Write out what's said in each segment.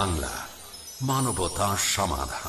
বাংলা মানবতা সমাধান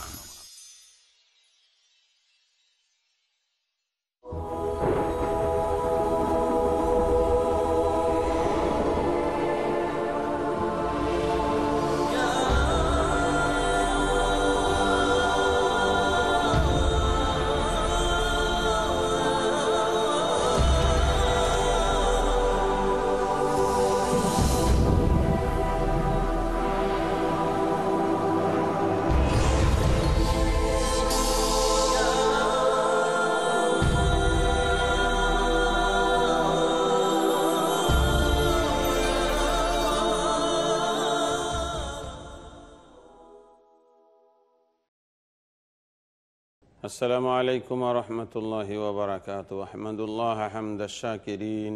السلام عليكم ورحمة الله وبركاته أحمد الله حمد الشاكرين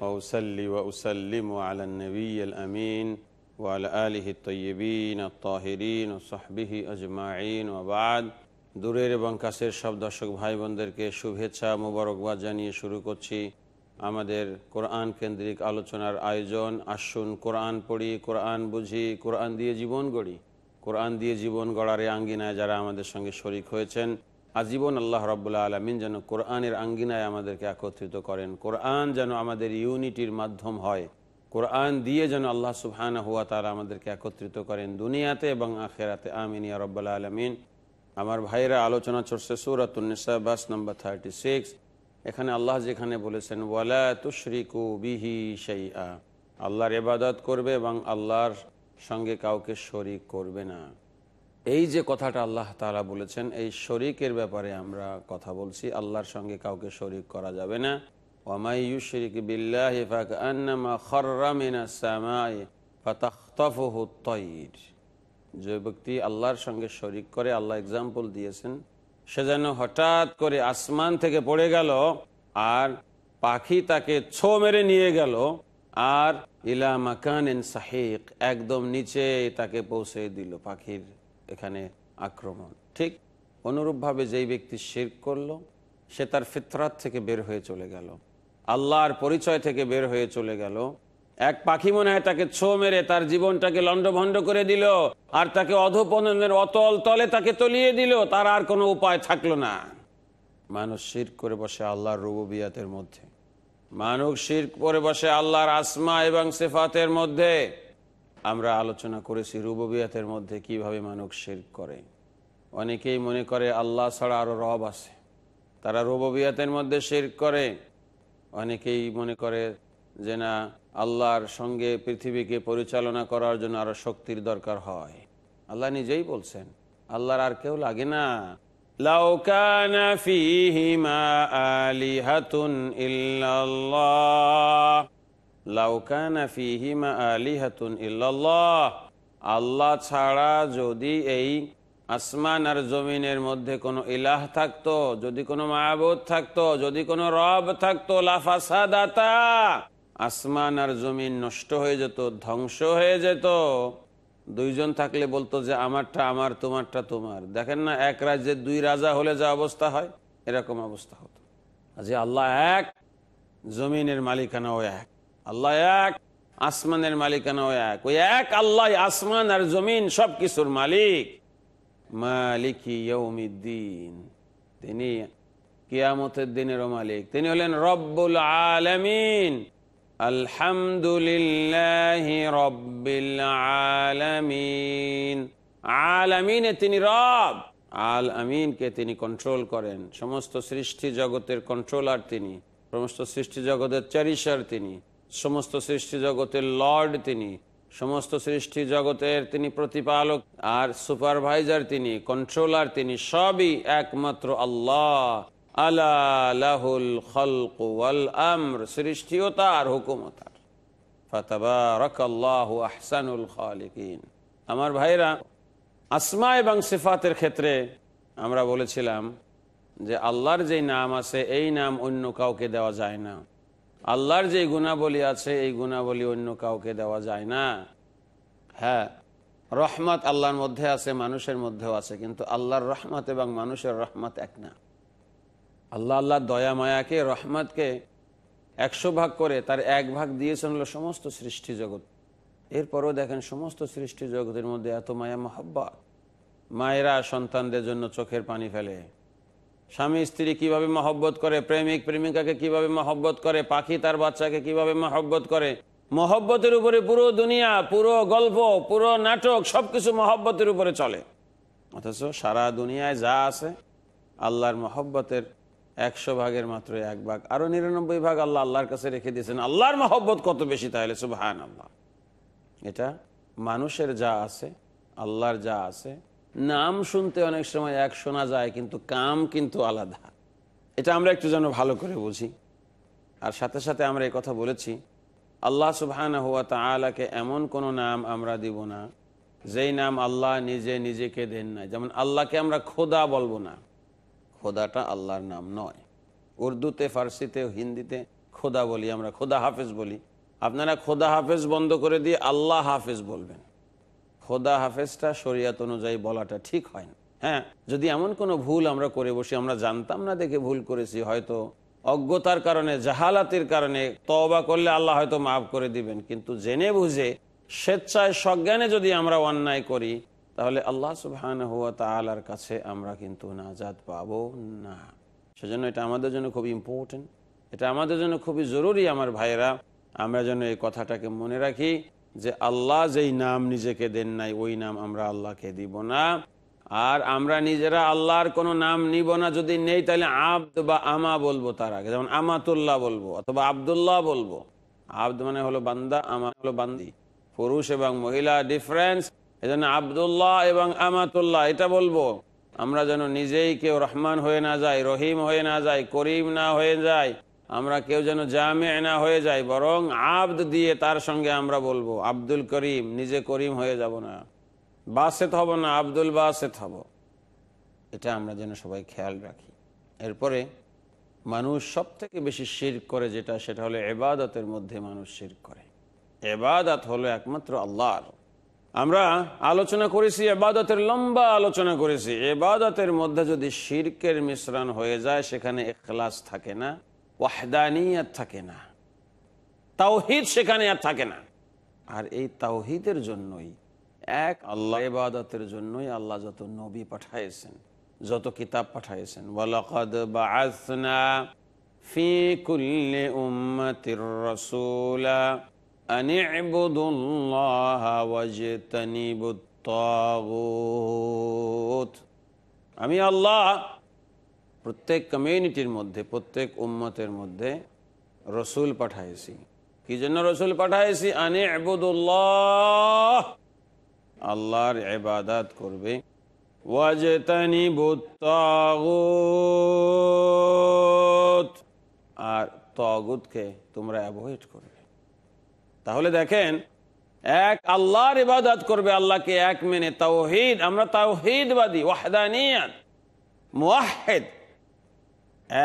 وأسلي وأسلم على النبي الأمين وعلى آله الطيبين الطاهرين وصحبه أجمعين وبعد দূরের এবং কাছের সব দর্শক ভাই বোনদেরকে শুভেচ্ছা মোবারকবাদ জানিয়ে শুরু করছি আমাদের কোরআন কেন্দ্রিক আলোচনার আয়োজন আসুন কোরআন পড়ি কোরআন বুঝি কোরআন দিয়ে জীবন গড়ি কোরআন দিয়ে জীবন গড়ারে আঙ্গিনায় যারা আমাদের সঙ্গে শরিক হয়েছেন আজীবন আল্লাহ রব্বুল্লা আলমিন যেন কোরআনের আঙ্গিনায় আমাদেরকে একত্রিত করেন কোরআন যেন আমাদের ইউনিটির মাধ্যম হয় কোরআন দিয়ে যেন আল্লাহ সুবহান হুয়া তারা আমাদেরকে একত্রিত করেন দুনিয়াতে এবং আখেরাতে আমিন ইয়া রব্বুল্লা আলমিন আমার ভাইরা আলোচনা চড়ছে সুরাত বাস নম্বর থার্টি সিক্স এখানে আল্লাহ যেখানে বলেছেন ওয়ালা তুশ্রিকু বিহি শাইআ আল্লাহর এবাদত করবে এবং আল্লাহর সঙ্গে কাউকে শরিক করবে না এই যে কথাটা আল্লাহ তারা বলেছেন এই শরিকের ব্যাপারে আমরা কথা বলছি আল্লাহর সঙ্গে কাউকে শরিক করা যাবে না ওমাইউ শরিক বিল্লাহিফাকান্নামা খর্রামিনা সামাই ফাতাখতাফহু তৈর যে ব্যক্তি আল্লাহর সঙ্গে শরিক করে আল্লাহ এক্সাম্পল দিয়েছেন সে যেন হঠাৎ করে আসমান থেকে পড়ে গেল আর পাখি তাকে ছো মেরে নিয়ে গেল আর ইলা মাকান সাহেক একদম নিচে তাকে পৌঁছে দিল পাখির এখানে আক্রমণ ঠিক অনুরূপভাবে যেই ব্যক্তি শির করল সে তার ফিতরাত থেকে বের হয়ে চলে গেল আল্লাহর পরিচয় থেকে বের হয়ে চলে গেল এক পাখি মনে হয় তাকে ছো মেরে তার জীবনটাকে লণ্ডভণ্ড করে দিল আর তাকে অধপনের অতল তলে তাকে তলিয়ে দিল তার আর কোনো উপায় থাকলো না মানুষ শির করে বসে আল্লাহর রুবিয়াতের মধ্যে মানুষ শির করে বসে আল্লাহর আসমা এবং সেফাতের মধ্যে আমরা আলোচনা করেছি রুববিয়াতের মধ্যে কিভাবে মানুষ শির করে অনেকেই মনে করে আল্লাহ ছাড়া আরও রব আছে তারা রুববিয়াতের মধ্যে শির করে অনেকেই মনে করে যে না আল্লাহর সঙ্গে পৃথিবীকে পরিচালনা করার জন্য আরও শক্তির দরকার হয় আল্লাহ নিজেই বলছেন আল্লাহর আর কেউ লাগে না লাউকানা ফিহিমা আলিহাতুন ইল্লাল্লাহ আল্লাহ ছাড়া যদি এই আসমান আর জমিনের মধ্যে কোনো ইলাহ থাকতো যদি কোনো মায়াবোধ থাকতো যদি কোনো রব থাকতো দাতা আসমান আর জমিন নষ্ট হয়ে যেত ধ্বংস হয়ে যেত দুইজন থাকলে বলতো যে আমারটা আমার তোমারটা তোমার দেখেন না এক রাজ্যের দুই রাজা হলে যা অবস্থা হয় এরকম অবস্থা হতো আজ আল্লাহ এক জমিনের মালিকানা ও এক আল্লাহ এক আসমানের মালিকানাও এক ওই এক আল্লাহ আসমান আর জমিন সব কিছুর মালিক মালিকিউমিদ্দিন তিনি কিয়ামতের দিনেরও মালিক তিনি হলেন রব্বুল আলমিন আলহামদুলিল্লাহ রব্বিল তিনি রব আল আমিনকে তিনি কন্ট্রোল করেন সমস্ত সৃষ্টি জগতের কন্ট্রোলার তিনি সমস্ত সৃষ্টি জগতের চ্যারিসার তিনি সমস্ত সৃষ্টি জগতের লর্ড তিনি সমস্ত সৃষ্টি জগতের তিনি প্রতিপালক আর সুপারভাইজার তিনি কন্ট্রোলার তিনি সবই একমাত্র আল্লাহ আলাহুল খলক ওয়াল আমর সৃষ্টিও তার হুকুমও তার ফতবাহ আহসানুল খালিকিন আমার ভাইরা আসমা এবং সিফাতের ক্ষেত্রে আমরা বলেছিলাম যে আল্লাহর যে নাম আছে এই নাম অন্য কাউকে দেওয়া যায় না আল্লাহর যে গুণাবলী আছে এই গুণাবলী অন্য কাউকে দেওয়া যায় না হ্যাঁ রহমত আল্লাহর মধ্যে আছে মানুষের মধ্যেও আছে কিন্তু আল্লাহর রহমত এবং মানুষের রহমত এক না আল্লাহ আল্লাহ দয়া মায়াকে রহমতকে একশো ভাগ করে তার এক ভাগ দিয়েছেন হল সমস্ত সৃষ্টি জগৎ এরপরও দেখেন সমস্ত সৃষ্টি জগতের মধ্যে এত মায়া মহাব্বা মায়েরা সন্তানদের জন্য চোখের পানি ফেলে স্বামী স্ত্রী কিভাবে মহব্বত করে প্রেমিক প্রেমিকাকে কিভাবে মহব্বত করে পাখি তার বাচ্চাকে কিভাবে মহব্বত করে মহব্বতের উপরে পুরো দুনিয়া পুরো গল্প পুরো নাটক সবকিছু মহব্বতের উপরে চলে অথচ সারা দুনিয়ায় যা আছে আল্লাহর মহব্বতের একশো ভাগের মাত্র এক ভাগ আরো নিরানব্বই ভাগ আল্লাহ আল্লাহর কাছে রেখে দিয়েছেন আল্লাহর মহব্বত কত বেশি তাহলে সুবাহ আল্লাহ এটা মানুষের যা আছে আল্লাহর যা আছে নাম শুনতে অনেক সময় এক শোনা যায় কিন্তু কাম কিন্তু আলাদা এটা আমরা একটু যেন ভালো করে বুঝি আর সাথে সাথে আমরা এই কথা বলেছি আল্লাহ সুহান হুয়া তালাকে এমন কোনো নাম আমরা দিব না যেই নাম আল্লাহ নিজে নিজেকে দেন না যেমন আল্লাহকে আমরা খোদা বলবো না খোদাটা আল্লাহর নাম নয় উর্দুতে ফার্সিতে হিন্দিতে খোদা বলি আমরা খোদা হাফেজ বলি আপনারা খোদা হাফেজ বন্ধ করে দিয়ে আল্লাহ হাফেজ বলবেন খোদা হাফেজটা শরিয়াত অনুযায়ী বলাটা ঠিক হয় না হ্যাঁ যদি এমন কোনো ভুল আমরা করে বসি আমরা জানতাম না দেখে ভুল করেছি হয়তো অজ্ঞতার কারণে জাহালাতির কারণে তবা করলে আল্লাহ হয়তো মাফ করে দিবেন কিন্তু জেনে বুঝে স্বেচ্ছায় সজ্ঞানে যদি আমরা অন্যায় করি তাহলে আল্লাহ সুহান হুয়া তালার কাছে আমরা কিন্তু নাজাদ পাবো না সেজন্য এটা আমাদের জন্য খুব ইম্পর্টেন্ট এটা আমাদের জন্য খুবই জরুরি আমার ভাইরা আমরা যেন এই কথাটাকে মনে রাখি যে আল্লাহ যেই নাম নিজেকে দেন নাই ওই নাম আমরা আল্লাহকে দিব না আর আমরা নিজেরা আল্লাহর কোনো নাম নিব না যদি নেই তাহলে আব্দ বা আমা বলবো তার আগে যেমন আমাতুল্লাহ বলবো অথবা আবদুল্লাহ বলবো আব্দ মানে হলো বান্দা আমা হলো বান্দি পুরুষ এবং মহিলা ডিফারেন্স এই জন্য আবদুল্লাহ এবং আমাতুল্লাহ এটা বলবো আমরা যেন নিজেই কেউ রহমান হয়ে না যাই রহিম হয়ে না যাই করিম না হয়ে যায় আমরা কেউ যেন জামে এনা হয়ে যাই বরং আব্দ দিয়ে তার সঙ্গে আমরা বলবো আব্দুল করিম নিজে করিম হয়ে যাব না বাসেত হব না আব্দুল বাসেত হব এটা আমরা যেন সবাই খেয়াল রাখি এরপরে মানুষ সব থেকে বেশি শির করে যেটা সেটা হলো এবাদতের মধ্যে মানুষ শির করে এবাদত হলো একমাত্র আল্লাহর আমরা আলোচনা করেছি এবাদতের লম্বা আলোচনা করেছি এবাদতের মধ্যে যদি শিরকের মিশ্রণ হয়ে যায় সেখানে এখলাস থাকে না ওয়াহদানিয়াত থাকে না তাওহিদ সেখানে আর থাকে না আর এই তাওহিদের জন্যই এক আল্লাহ ইবাদতের জন্যই আল্লাহ যত নবী পাঠাইছেন যত কিতাব পাঠাইছেন আমি আল্লাহ প্রত্যেক কমিউনিটির মধ্যে প্রত্যেক উম্মতের মধ্যে রসুল পাঠাইছি কি জন্য রসুল পাঠাইছি আনি আবুদুল্লাহ আল্লাহর এবাদাত করবে আর তগুদকে তোমরা অ্যাভয়েড করবে তাহলে দেখেন এক আল্লাহর ইবাদত করবে আল্লাহকে এক মেনে তাওহিদ আমরা তাওহিদবাদী ওয়াহদানিয়ান মুহেদ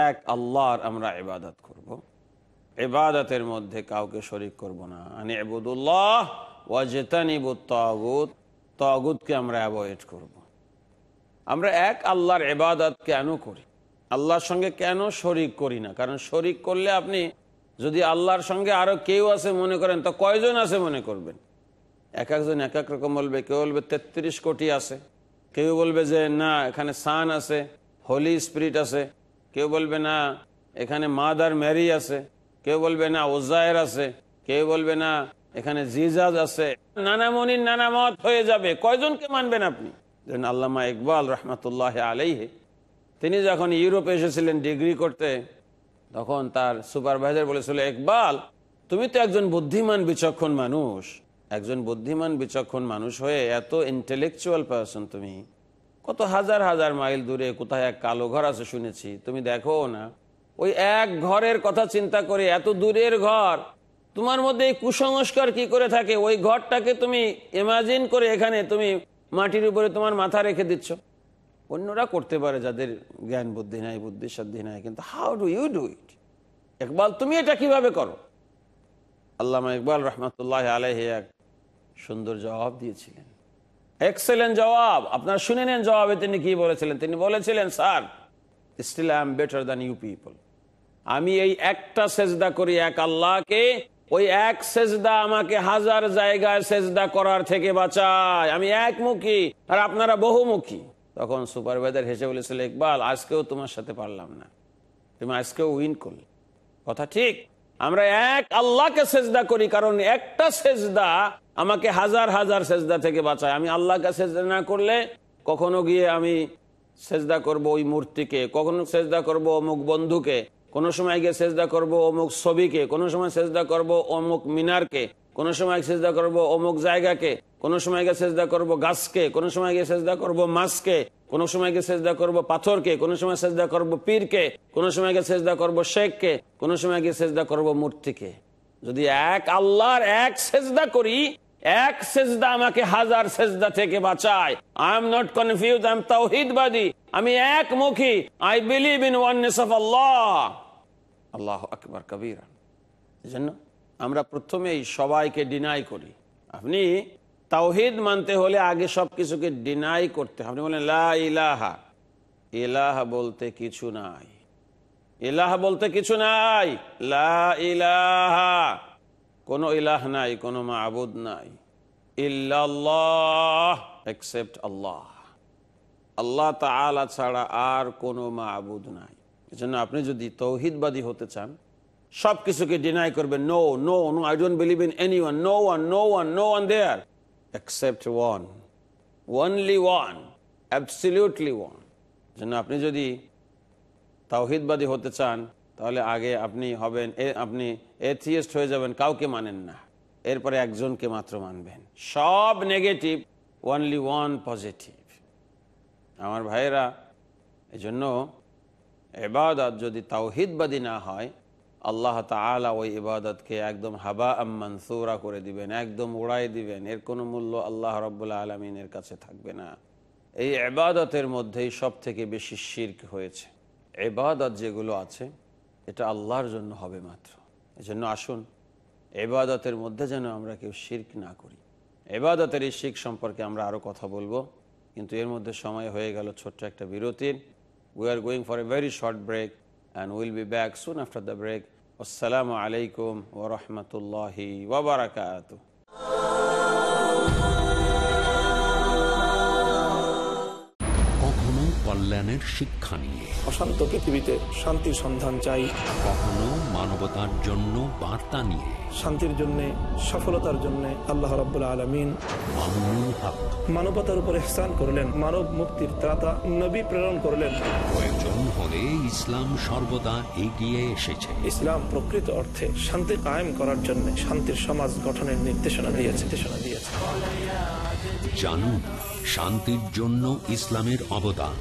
এক আল্লাহর আমরা ইবাদত করব। ইবাদতের মধ্যে কাউকে শরিক করব না আনি আবুদুল্লাহ ওয়াজেতানিবুত তগুত তগুতকে আমরা অ্যাভয়েড করব। আমরা এক আল্লাহর ইবাদত কেন করি আল্লাহর সঙ্গে কেন শরিক করি না কারণ শরিক করলে আপনি যদি আল্লাহর সঙ্গে আরও কেউ আছে মনে করেন তো কয়জন আছে মনে করবেন এক একজন এক এক রকম বলবে কেউ বলবে তেত্রিশ কোটি আছে কেউ বলবে যে না এখানে সান আছে হোলি স্পিরিট আছে কেউ বলবে না এখানে মাদার ম্যারি আছে কেউ বলবে না ওজায়ের আছে কেউ বলবে না এখানে জিজাজ আছে নানামনির নানা মত হয়ে যাবে কয়জনকে মানবেন আপনি আল্লামা ইকবাল রহমতুল্লাহ আলাইহে তিনি যখন ইউরোপে এসেছিলেন ডিগ্রি করতে তখন তার সুপারভাইজার বলেছিল ইকবাল তুমি তো একজন বুদ্ধিমান বিচক্ষণ মানুষ একজন বুদ্ধিমান বিচক্ষণ মানুষ হয়ে এত ইন্টেলেকচুয়াল পার্সন তুমি কত হাজার হাজার মাইল দূরে কোথায় এক কালো ঘর আছে শুনেছি তুমি দেখো না ওই এক ঘরের কথা চিন্তা করে এত দূরের ঘর তোমার মধ্যে এই কুসংস্কার কি করে থাকে ওই ঘরটাকে তুমি ইমাজিন করে এখানে তুমি মাটির উপরে তোমার মাথা রেখে দিচ্ছ অন্যরা করতে পারে যাদের জ্ঞান বুদ্ধি নাই বুদ্ধি সাধ্য নাই কিন্তু how do you do it Iqbal তুমি এটা কিভাবে করো আল্লাহ ইকবাল রহমতুল্লাহ আলহ এক সুন্দর জবাব দিয়েছিলেন এক্সেলেন্ট জবাব আপনার শুনে নেন জবাবে তিনি কি বলেছিলেন তিনি বলেছিলেন sir still I am better than you people আমি এই একটা সেজদা করি এক আল্লাহকে ওই এক সেজদা আমাকে হাজার জায়গায় সেজদা করার থেকে বাঁচায় আমি একমুখী আর আপনারা বহুমুখী তখন সুপারভাইজার হেসে বলেছিল ইকবাল আজকেও তোমার সাথে পারলাম না তুমি আজকেও উইন করলে কথা ঠিক আমরা এক আল্লাহকে সেজদা করি কারণ একটা সেজদা আমাকে হাজার হাজার সেজদা থেকে বাঁচায় আমি আল্লাহকে সেজদা না করলে কখনো গিয়ে আমি সেজদা করব ওই মূর্তিকে কখনো সেজদা করব অমুক বন্ধুকে কোনো সময় গিয়ে সেজদা করব অমুক ছবিকে কোনো সময় সেজদা করব অমুক মিনারকে কোনো সময় সেজদা করব অমুক জায়গাকে কোনো সময় গিয়ে সেজদা করব গাছকে কোনো সময় গিয়ে সেজদা করব মাছকে কোনো সময় গিয়ে সেজদা করব পাথরকে কোনো সময় সেজদা করব পীরকে কোনো সময় গিয়ে সেজদা করব শেখকে কোনো সময় গিয়ে সেজদা করব মূর্তিকে যদি এক আল্লাহর এক সেজদা করি এক সেজদা আমাকে হাজার সেজদা থেকে বাঁচায় I am not confuse I am তাওহিদবাদী আমি একমুখী I believe in oneness of আল্লাহ আল্লাহ আকবর কবির জন্য আমরা প্রথমেই সবাইকে ডিনাই করি আপনি তাওহিদ মানতে হলে আগে সব কিছুকে ডিনাই করতে আপনি বলেন ইলাহা ইলাহ বলতে কিছু নাই ইলাহ বলতে কিছু নাই লা ইলাহা কোনো ইলাহ নাই কোনো মা আবুদ নাই ইল্লাল্লাহ একসেপ্ট আল্লাহ আল্লাহ তালা ছাড়া আর কোনো মা আবুদ নাই এজন্য আপনি যদি তৌহিদবাদী হতে চান সব কিছুকে ডিনাই করবেন no no no I don't believe in any one no one no one no one there except one only one absolutely one যেন আপনি যদি তাওহিদবাদী হতে চান তাহলে আগে আপনি হবেন আপনি এথিয়েস্ট হয়ে যাবেন কাউকে মানেন না এরপরে একজনকে মাত্র মানবেন সব নেগেটিভ ওনলি ওয়ান পজিটিভ আমার ভাইয়েরা জন্য এবাদত যদি তাওহিদবাদী না হয় আল্লাহ তালা ওই ইবাদতকে একদম হাবা আম্মান সৌরা করে দিবেন একদম উড়াই দিবেন এর কোনো মূল্য আল্লাহ রব্বুল্লা আলমিনের কাছে থাকবে না এই এবাদতের মধ্যেই সব থেকে বেশি শির্ক হয়েছে এবাদত যেগুলো আছে এটা আল্লাহর জন্য হবে মাত্র এজন্য আসুন এবাদতের মধ্যে যেন আমরা কেউ শির্ক না করি এবাদতের এই শিখ সম্পর্কে আমরা আরও কথা বলবো কিন্তু এর মধ্যে সময় হয়ে গেল ছোট্ট একটা বিরতির we are going for a very short break and will be back soon after the break আসসালামু আলাইকুম ওরহমতুল্লাহি ওবরাকাতু কল্যাণের শিক্ষা নিয়ে অশান্ত পৃথিবীতে শান্তির সন্ধান চাই কখনো মানবতার জন্য বার্তা নিয়ে শান্তির জন্য সফলতার জন্য আল্লাহ রাবুল আলমিন মামুনুল মানবতার উপরে স্থান করলেন মানব মুক্তির ত্রাতা নবী প্রেরণ করলেন প্রয়োজন হলে ইসলাম সর্বদা এগিয়ে এসেছে ইসলাম প্রকৃত অর্থে শান্তি কায়েম করার জন্য শান্তির সমাজ গঠনের নির্দেশনা দিয়েছে নির্দেশনা দিয়েছে জানুন শান্তির জন্য ইসলামের অবদান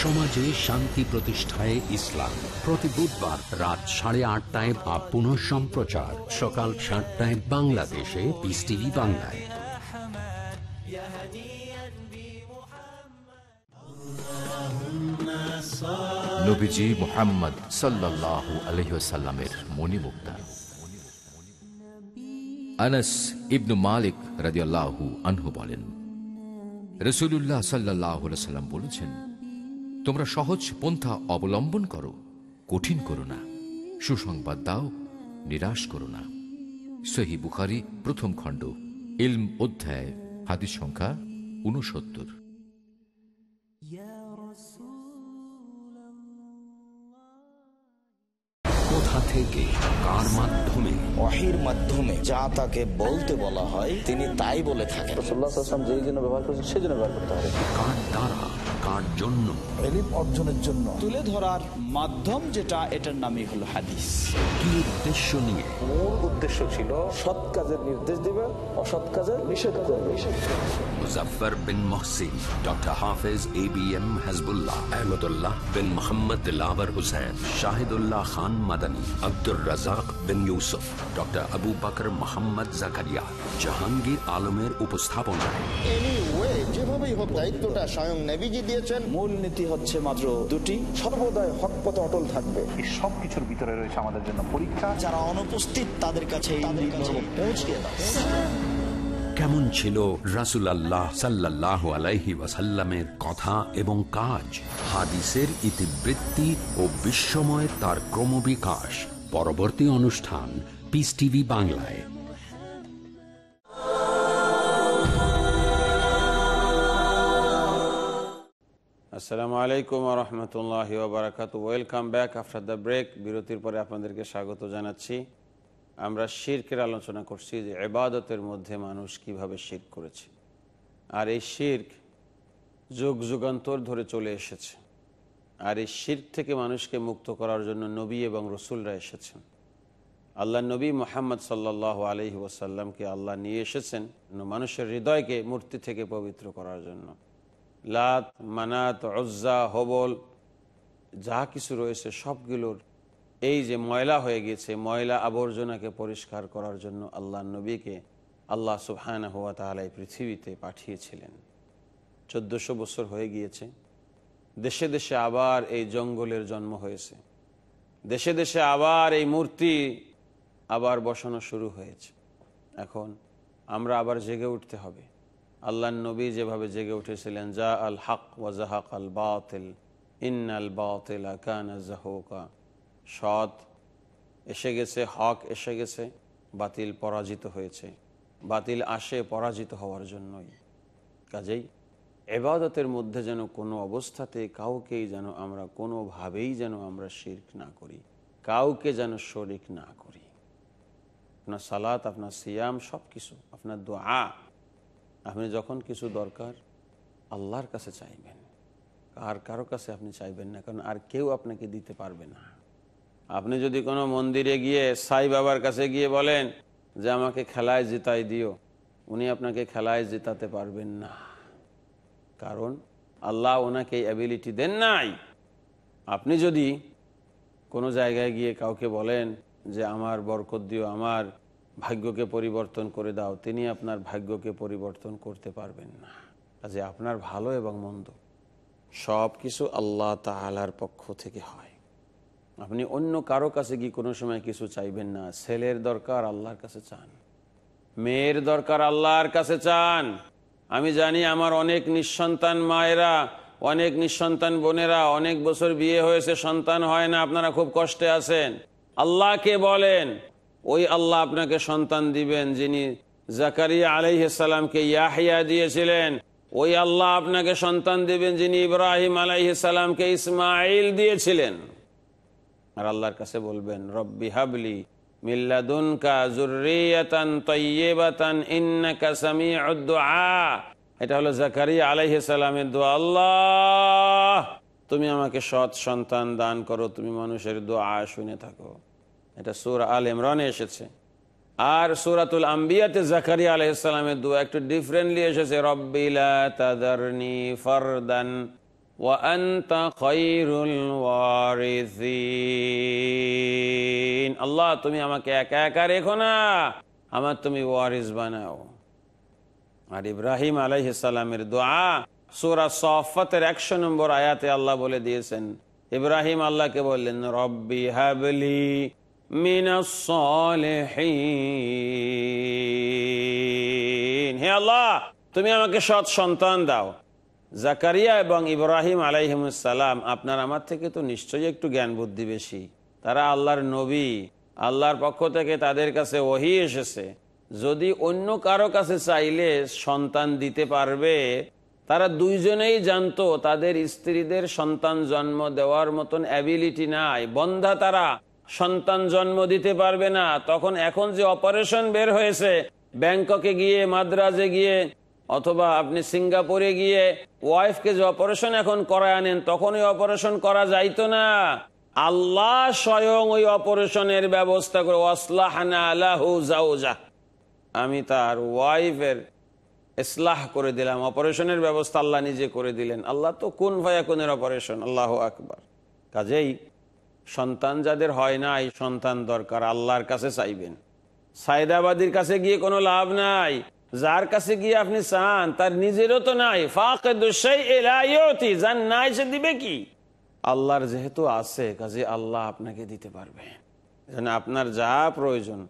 সমাজে শান্তি প্রতিষ্ঠায় ইসলাম প্রতি বুধবার রাত সাড়ে আটটায় বা পুনঃ সম্প্রচার সকাল সাতটায় বাংলাদেশে ইস টিভি বাংলায় আনাস মালিক আনহু বলেন রসুল্লাহ সাল্লাম বলেছেন তোমরা সহজ পন্থা অবলম্বন করো কঠিন করো না সুসংবাদ দাও নিরাশ করো না সহি বুখারি প্রথম খণ্ড ইলম অধ্যায় হাদিস সংখ্যা উনসত্তর কোথা থেকে কার মাধ্যমে মাধ্যমে যা তাকে বলতে বলা হয় তিনি তাই বলে থাকেন রসুল্লাহ জন্য ব্যবহার করছেন সেজন্য ব্যবহার করতে হবে কার দ্বারা কার জন্য অর্জনের জন্য তুলে ধরার মাধ্যম যেটা এটার নামই হলো হাদিস কি উদ্দেশ্য নিয়ে মূল উদ্দেশ্য ছিল সৎ কাজের নির্দেশ দিবে অসৎ কাজের নিষেধ করবে bin doctor Hafez A B M Mohammad Shahidullah Khan Abdur bin doctor Abu Bakar Mohammad Jahangir আলমের উপস্থাপনায় যেভাবেই হোক দায়িত্বটা স্বয়ং নেবিজি দিয়েছেন মূল নীতি হচ্ছে মাত্র দুটি হক পথে অটল থাকবে এই ভিতরে রয়েছে আমাদের জন্য পরীক্ষা যারা অনুপস্থিত তাদের কাছে কেমন ছিল রাসুল আল্লাহ সাল্লাহ আলাইহি ওয়াসাল্লামের কথা এবং কাজ হাদিসের ইতিবৃত্তি ও বিশ্বময় তার ক্রমবিকাশ পরবর্তী অনুষ্ঠান পিস টিভি বাংলায় আসসালামু আলাইকুম রহমতুল্লাহ বারাকাতু welcome back after the break বিরতির পরে আপনাদেরকে স্বাগত জানাচ্ছি আমরা শিরকের আলোচনা করছি যে এবাদতের মধ্যে মানুষ কিভাবে শির করেছে আর এই শির্ক যুগ যুগান্তর ধরে চলে এসেছে আর এই শির্ক থেকে মানুষকে মুক্ত করার জন্য নবী এবং রসুলরা এসেছেন আল্লাহ নবী মোহাম্মদ সাল্লাহ আলহি ওসাল্লামকে আল্লাহ নিয়ে এসেছেন মানুষের হৃদয়কে মূর্তি থেকে পবিত্র করার জন্য লাত মানাত অজ্জা হবল যা কিছু রয়েছে সবগুলোর এই যে ময়লা হয়ে গেছে ময়লা আবর্জনাকে পরিষ্কার করার জন্য আল্লাহ নবীকে আল্লাহ সুহান হওয়া তাহলে পৃথিবীতে পাঠিয়েছিলেন চোদ্দোশো বছর হয়ে গিয়েছে দেশে দেশে আবার এই জঙ্গলের জন্ম হয়েছে দেশে দেশে আবার এই মূর্তি আবার বসানো শুরু হয়েছে এখন আমরা আবার জেগে উঠতে হবে আল্লাহ নবী যেভাবে জেগে উঠেছিলেন জা আল হক ওয়াজাহাক আল বাতিল ইন আল বাতিল আকানা জাহুকা সৎ এসে গেছে হক এসে গেছে বাতিল পরাজিত হয়েছে বাতিল আসে পরাজিত হওয়ার জন্যই কাজেই এবাদতের মধ্যে যেন কোনো অবস্থাতে কাউকেই যেন আমরা কোনোভাবেই যেন আমরা শির্ক না করি কাউকে যেন শরিক না করি আপনার সালাত আপনার সিয়াম সব কিছু আপনার দোয়া আপনি যখন কিছু দরকার আল্লাহর কাছে চাইবেন আর কারো কাছে আপনি চাইবেন না কারণ আর কেউ আপনাকে দিতে পারবে না আপনি যদি কোনো মন্দিরে গিয়ে সাই বাবার কাছে গিয়ে বলেন যে আমাকে খেলায় জিতাই দিও উনি আপনাকে খেলায় জেতাতে পারবেন না কারণ আল্লাহ ওনাকে অ্যাবিলিটি দেন নাই আপনি যদি কোনো জায়গায় গিয়ে কাউকে বলেন যে আমার বরকত দিও আমার ভাগ্যকে পরিবর্তন করে দাও তিনি আপনার ভাগ্যকে পরিবর্তন করতে পারবেন না কাজে আপনার ভালো এবং মন্দ সব কিছু আল্লাহ তালার পক্ষ থেকে হয় আপনি অন্য কারো কাছে গিয়ে কোনো সময় কিছু চাইবেন না ছেলের দরকার আল্লাহর কাছে চান মেয়ের দরকার আল্লাহর কাছে চান আমি জানি আমার অনেক নিঃসন্তান মায়েরা অনেক নিঃসন্তান বোনেরা অনেক বছর বিয়ে হয়েছে সন্তান হয় না আপনারা খুব কষ্টে আছেন আল্লাহকে বলেন ওই আল্লাহ আপনাকে সন্তান দিবেন যিনি জাকারিয়া আলাইসালামকে ইয়াহিয়া দিয়েছিলেন ওই আল্লাহ আপনাকে সন্তান দিবেন যিনি ইব্রাহিম আলাইসালামকে ইসমাইল দিয়েছিলেন আর আল্লাহর কাছে বলবেন রব্বি হাবলি এটা হলো তুমি আমাকে সৎ সন্তান দান করো তুমি মানুষের দোয়া শুনে থাকো এটা সুরা আল ইমরানে এসেছে আর সুরাতুল আম্বিয়াতে জাকারিয়া আলহিসামের দু একটু ডিফারেন্টলি এসেছে রব্বিলা ফরদান আল্লাহ তুমি আমাকে একা একা রেখো না আমার তুমি ওয়ারিস বানাও আর ইব্রাহিম আলাইহিসালামের দোয়া সুরা সফতের একশো নম্বর আয়াতে আল্লাহ বলে দিয়েছেন ইব্রাহিম আল্লাহকে বললেন রব্বি হাবলি من হে আল্লাহ তুমি আমাকে সৎ সন্তান দাও জাকারিয়া এবং ইব্রাহিম আলাইহিমসালাম আপনার আমার থেকে তো নিশ্চয়ই একটু জ্ঞান বুদ্ধি বেশি তারা আল্লাহর নবী আল্লাহর পক্ষ থেকে তাদের কাছে ওহি এসেছে যদি অন্য কারো কাছে চাইলে সন্তান দিতে পারবে তারা দুইজনেই জানতো তাদের স্ত্রীদের সন্তান জন্ম দেওয়ার মতন অ্যাবিলিটি নাই বন্ধা তারা সন্তান জন্ম দিতে পারবে না তখন এখন যে অপারেশন বের হয়েছে ব্যাংককে গিয়ে মাদ্রাজে গিয়ে অথবা আপনি সিঙ্গাপুরে গিয়ে ওয়াইফকে যে অপারেশন এখন করায় আনেন তখন ওই অপারেশন করা যাইতো না আল্লাহ স্বয়ং ওই অপারেশনের ব্যবস্থা করে ওয়াসলাহানা আমি তার ওয়াইফের ইসলাহ করে দিলাম অপারেশনের ব্যবস্থা আল্লাহ নিজে করে দিলেন আল্লাহ তো কোন ভায়া কোনের অপারেশন আল্লাহ আকবার কাজেই সন্তান যাদের হয় নাই সন্তান দরকার আল্লাহর কাছে চাইবেন সায়দাবাদীর কাছে গিয়ে কোনো লাভ নাই যার কাছে গিয়ে আপনি চান তার নিজেরও তো নাই যার নাই সে দিবে কি আল্লাহর যেহেতু আছে কাজে আল্লাহ আপনাকে দিতে পারবে আপনার যা প্রয়োজন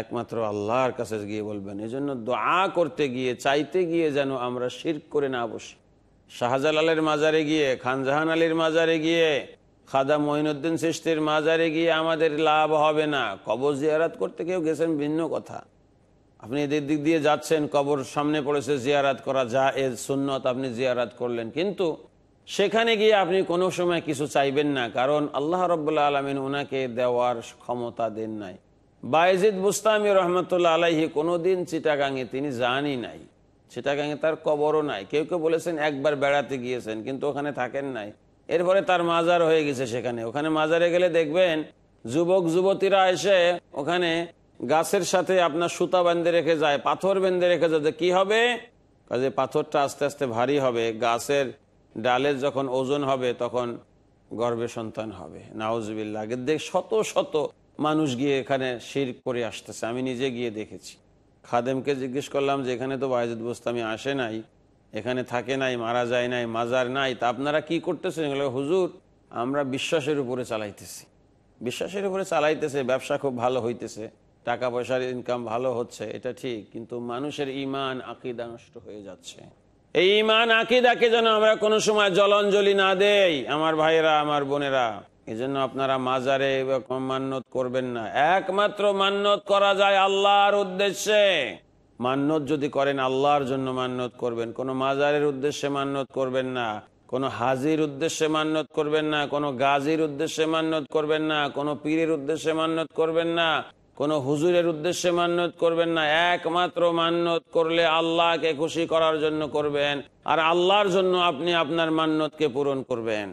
একমাত্র আল্লাহর কাছে গিয়ে বলবেন এই জন্য দোয়া করতে গিয়ে চাইতে গিয়ে যেন আমরা শির করে না বসি শাহজালালের মাজারে গিয়ে খানজাহান আলীর মাজারে গিয়ে খাদা মহিনুদ্দিন সৃষ্টির মাজারে গিয়ে আমাদের লাভ হবে না কবর জিয়ারাত করতে কেউ গেছেন ভিন্ন কথা আপনি এদের দিক দিয়ে যাচ্ছেন কবর সামনে পড়েছে জিয়ারাত করা যা এর সুন্নত আপনি জিয়ারাত করলেন কিন্তু সেখানে গিয়ে আপনি কোনো সময় কিছু চাইবেন না কারণ আল্লাহ রব্লা আলমিন ওনাকে দেওয়ার ক্ষমতা দেন নাই বাইজিদ বুস্তামি রহমতুল্লা আলাইহি কোনো দিন চিটাগাঙে তিনি জানি নাই চিটাগাঙে তার কবরও নাই কেউ কেউ বলেছেন একবার বেড়াতে গিয়েছেন কিন্তু ওখানে থাকেন নাই এরপরে তার মাজার হয়ে গেছে সেখানে ওখানে মাজারে গেলে দেখবেন যুবক যুবতীরা এসে ওখানে গাছের সাথে আপনার সুতা বেঁধে রেখে যায় পাথর বেঁধে রেখে যাতে কি হবে কাজে পাথরটা আস্তে আস্তে ভারী হবে গাছের ডালের যখন ওজন হবে তখন গর্বে সন্তান হবে নাওজবিল্লা দেখ শত শত মানুষ গিয়ে এখানে শির করে আসতেছে আমি নিজে গিয়ে দেখেছি খাদেমকে জিজ্ঞেস করলাম যে এখানে তো বায়জুদ আমি আসে নাই এখানে থাকে নাই মারা যায় নাই মাজার নাই তা আপনারা কি করতেছেন হুজুর আমরা বিশ্বাসের উপরে চালাইতেছি বিশ্বাসের উপরে চালাইতেছে ব্যবসা খুব ভালো হইতেছে টাকা পয়সার ইনকাম ভালো হচ্ছে এটা ঠিক কিন্তু মানুষের ইমান আকিদা নষ্ট হয়ে যাচ্ছে এই ইমান আকিদাকে যেন আমরা কোনো সময় জলঞ্জলি না দেই আমার ভাইয়েরা আমার বোনেরা এজন্য আপনারা মাজারে মান্যত করবেন না একমাত্র মান্যত করা যায় আল্লাহর উদ্দেশ্যে মান্যত যদি করেন আল্লাহর জন্য মান্যত করবেন কোনো মাজারের উদ্দেশ্যে মান্যত করবেন না কোনো হাজির উদ্দেশ্যে মান্যত করবেন না কোনো গাজীর উদ্দেশ্যে মান্যত করবেন না কোনো পীরের উদ্দেশ্যে মান্যত করবেন না কোনো হুজুরের উদ্দেশ্যে মান্যত করবেন না একমাত্র মান্যত করলে আল্লাহকে খুশি করার জন্য করবেন আর আল্লাহর জন্য আপনি আপনার মান্যতকে পূরণ করবেন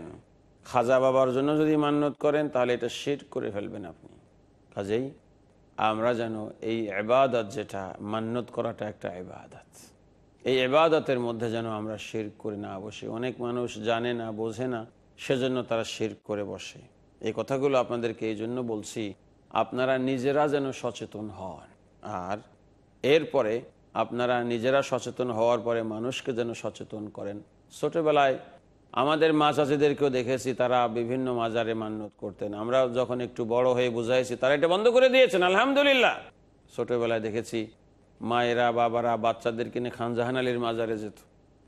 খাজা বাবার জন্য যদি মান্যত করেন তাহলে এটা শির করে ফেলবেন আপনি কাজেই আমরা যেন এই এবাদত যেটা মান্যত করাটা একটা এবাদত এই এবাদতের মধ্যে যেন আমরা শির করে না বসে অনেক মানুষ জানে না বোঝে না সেজন্য তারা শির করে বসে এই কথাগুলো আপনাদেরকে এই জন্য বলছি আপনারা নিজেরা যেন সচেতন হন আর এরপরে আপনারা নিজেরা সচেতন হওয়ার পরে মানুষকে যেন সচেতন করেন ছোটোবেলায় আমাদের মাছ আছেদেরকেও দেখেছি তারা বিভিন্ন মাজারে মান্যত করতেন আমরা যখন একটু বড় হয়ে বুঝাইছি তারা এটা বন্ধ করে দিয়েছেন আলহামদুলিল্লাহ ছোটোবেলায় দেখেছি মায়েরা বাবারা বাচ্চাদের কিনে খানজাহান আলীর মাজারে যেত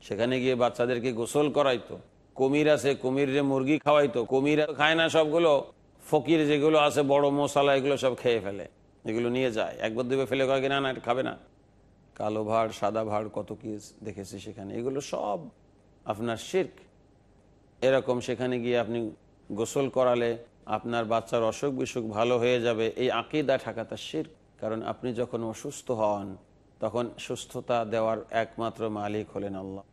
সেখানে গিয়ে বাচ্চাদেরকে গোসল করাইতো কুমির আছে কুমিরে মুরগি খাওয়াইতো কুমির খায় না সবগুলো ফকির যেগুলো আছে বড় মশলা এগুলো সব খেয়ে ফেলে এগুলো নিয়ে যায় একবার দুবে ফেলে কয়েক কিনা না এটা খাবে না কালো ভাড় সাদা ভাড় কত কি দেখেছি সেখানে এগুলো সব আপনার শির্ক এরকম সেখানে গিয়ে আপনি গোসল করালে আপনার বাচ্চার অসুখ বিসুখ ভালো হয়ে যাবে এই আকিদা ঠাকাতা শির কারণ আপনি যখন অসুস্থ হন তখন সুস্থতা দেওয়ার একমাত্র মালিক হলেন আল্লাহ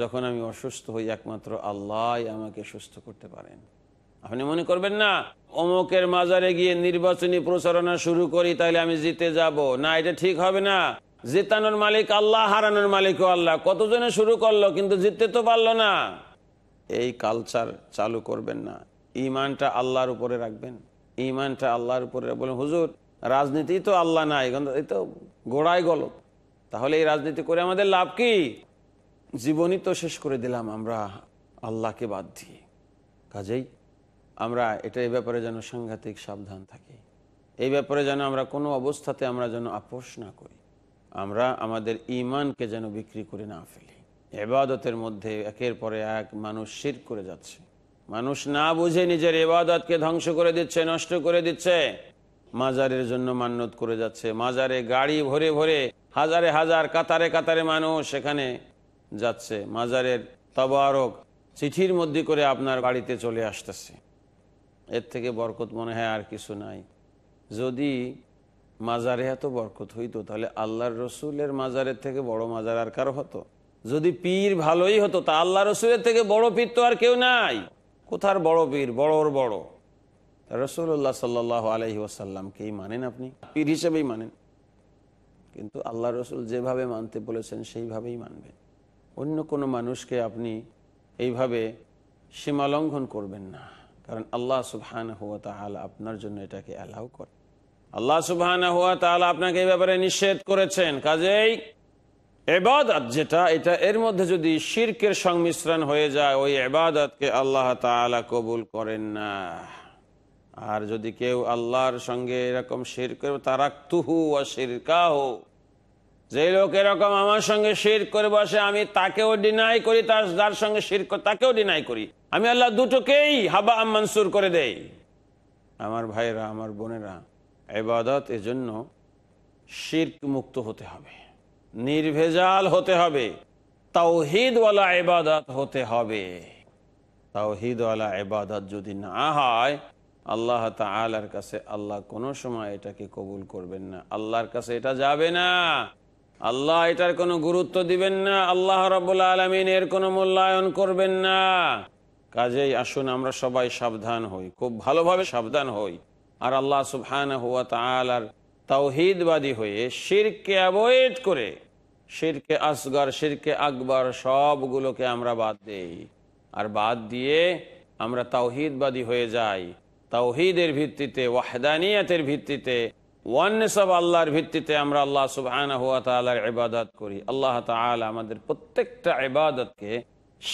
যখন আমি অসুস্থ হই একমাত্র আল্লাহ আমাকে সুস্থ করতে পারেন আপনি মনে করবেন না অমুকের মাজারে গিয়ে নির্বাচনী প্রচারণা শুরু করি তাহলে আমি জিতে যাব না এটা ঠিক হবে না জেতানোর মালিক আল্লাহ হারানোর মালিকও আল্লাহ কতজনে শুরু করলো কিন্তু জিততে তো পারলো না এই কালচার চালু করবেন না ইমানটা আল্লাহর উপরে রাখবেন ইমানটা আল্লাহর উপরে বলেন হুজুর রাজনীতি তো আল্লাহ নাই এই তো গোড়ায় গলত তাহলে এই রাজনীতি করে আমাদের লাভ কি জীবনই তো শেষ করে দিলাম আমরা আল্লাহকে বাদ দিয়ে কাজেই আমরা এটা এই ব্যাপারে যেন সাংঘাতিক সাবধান থাকি এই ব্যাপারে যেন আমরা কোনো অবস্থাতে আমরা যেন আপোষ না করি আমরা আমাদের ইমানকে যেন বিক্রি করে না ফেলি এবাদতের মধ্যে একের পরে এক মানুষ শির করে যাচ্ছে মানুষ না বুঝে নিজের এবাদতকে ধ্বংস করে দিচ্ছে নষ্ট করে দিচ্ছে মাজারের জন্য মান্যত করে যাচ্ছে মাজারে গাড়ি ভরে ভরে হাজারে হাজার কাতারে কাতারে মানুষ সেখানে যাচ্ছে মাজারের তবারক চিঠির মধ্যে করে আপনার বাড়িতে চলে আসতেছে এর থেকে বরকত মনে হয় আর কিছু নাই যদি মাজারে এত বরকত হইতো তাহলে আল্লাহর রসুলের মাজারের থেকে বড় মাজার আর কারো হতো যদি পীর ভালোই হতো তা আল্লাহ রসুলের থেকে বড় পীর তো আর কেউ নাই কোথার বড় পীর বড়র বড় রসুল্লাহ সাল্লাহ আলহি ওসাল্লামকেই মানেন আপনি পীর হিসেবেই মানেন কিন্তু আল্লাহ রসুল যেভাবে মানতে বলেছেন সেইভাবেই মানবেন অন্য কোনো মানুষকে আপনি এইভাবে সীমালঙ্ঘন করবেন না কারণ আল্লাহ সুহান হুয়া আপনার জন্য এটাকে অ্যালাউ করে আল্লাহ সুবাহ আপনাকে এই ব্যাপারে নিষেধ করেছেন কাজেই এবাদত যেটা এটা এর মধ্যে যদি শির্কের সংমিশ্রণ হয়ে যায় ওই এবাদতকে আল্লাহ তালা কবুল করেন না আর যদি কেউ আল্লাহর সঙ্গে এরকম শির তারাক তুহু ও যে লোক এরকম আমার সঙ্গে শির করে বসে আমি তাকেও ডিনাই করি তার যার সঙ্গে শির তাকেও ডিনাই করি আমি আল্লাহ দুটোকেই হাবা আমি করে দেই আমার ভাইরা আমার বোনেরা এবাদত এজন্য শির্ক মুক্ত হতে হবে নির্ভেজাল হতে হবে তাওহিদওয়ালা এবাদত হতে হবে তাওহিদওয়ালা এবাদত যদি না হয় আল্লাহ তালার কাছে আল্লাহ কোনো সময় এটাকে কবুল করবেন না আল্লাহর কাছে এটা যাবে না আল্লাহ এটার কোনো গুরুত্ব দিবেন না আল্লাহ রবুল্লা আলমিন এর কোনো মূল্যায়ন করবেন না কাজেই আসুন আমরা সবাই সাবধান হই খুব ভালোভাবে সাবধান হই আর আল্লাহ সুবহান হুয়া তালার তাওহিদবাদী হয়ে শিরকে অ্যাভয়েড করে শিরকে আসগর শিরকে আকবর সবগুলোকে আমরা বাদ দেই আর বাদ দিয়ে আমরা তাওহিদবাদী হয়ে যাই তাওহিদের ভিত্তিতে ওয়াহদানিয়াতের ভিত্তিতে সব আল্লাহর ভিত্তিতে আমরা আল্লাহ সুবহান হুয়া তালার ইবাদত করি আল্লাহ তালা আমাদের প্রত্যেকটা ইবাদতকে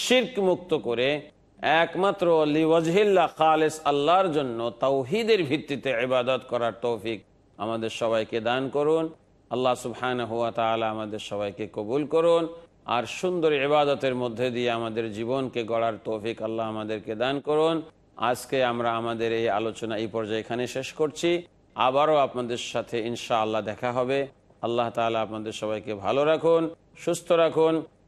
শির্ক মুক্ত করে একমাত্র লিওয়াজহিল্লা খালেস আল্লাহর জন্য তৌহিদের ভিত্তিতে ইবাদত করার তৌফিক আমাদের সবাইকে দান করুন আল্লাহ সুবহান হুয়া তালা আমাদের সবাইকে কবুল করুন আর সুন্দর ইবাদতের মধ্যে দিয়ে আমাদের জীবনকে গড়ার তৌফিক আল্লাহ আমাদেরকে দান করুন আজকে আমরা আমাদের এই আলোচনা এই পর্যায়ে এখানে শেষ করছি আবারও আপনাদের সাথে ইনশা আল্লাহ দেখা হবে আল্লাহ তালা আপনাদের সবাইকে ভালো রাখুন সুস্থ রাখুন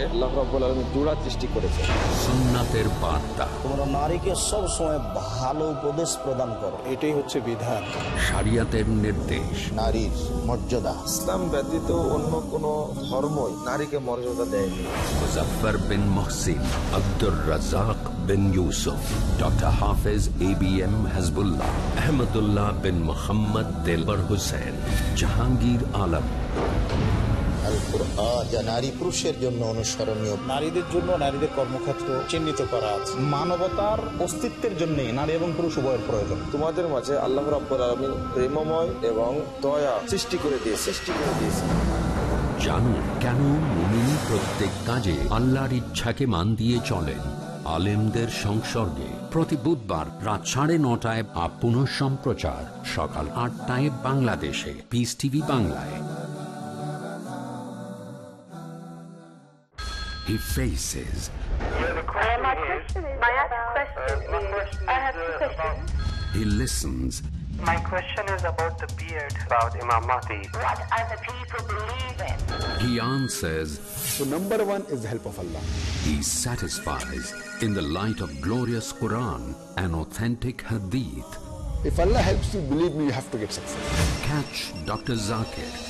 থেকে আল্লাহ রব্বুল আলমী জোড়া সৃষ্টি করেছে সুন্নাতের বার্তা তোমরা নারীকে সবসময় ভালো উপদেশ প্রদান করো এটাই হচ্ছে বিধান শরিয়াতের নির্দেশ নারীর মর্যাদা ইসলাম ব্যতীত অন্য কোন ধর্মই নারীকে মর্যাদা দেয়নি Muzaffar bin Mohsin Abdur Razzak bin Yusuf doctor Hafez A B M Hasbullah Ahmadullah bin Mohammad Delwar Hussain Jahangir Alam যা নারী পুরুষের জন্য অনুসরণীয় নারীদের জন্য নারীদের কর্মক্ষেত্র চিহ্নিত করা আছে মানবতার অস্তিত্বের জন্য নারী এবং পুরুষ উভয়ের প্রয়োজন তোমাদের মাঝে আল্লাহ রাব্বুল আলমিন প্রেমময় এবং দয়া সৃষ্টি করে দিয়ে সৃষ্টি করে দিয়েছে জানুন কেন মুমিন প্রত্যেক কাজে আল্লাহর ইচ্ছাকে মান দিয়ে চলেন আলেমদের সংসর্গে প্রতি বুধবার রাত সাড়ে নটায় আপ সম্প্রচার সকাল আটটায় বাংলাদেশে পিস টিভি বাংলায় he faces. my question is, about. Uh, I have two uh, questions. He listens. My question is about the beard, about Imam Mahdi. What the people believe in? He answers. So number one is the help of Allah. He satisfies in the light of glorious Quran and authentic Hadith. If Allah helps you, believe me, you have to get success. Catch Dr. Zakir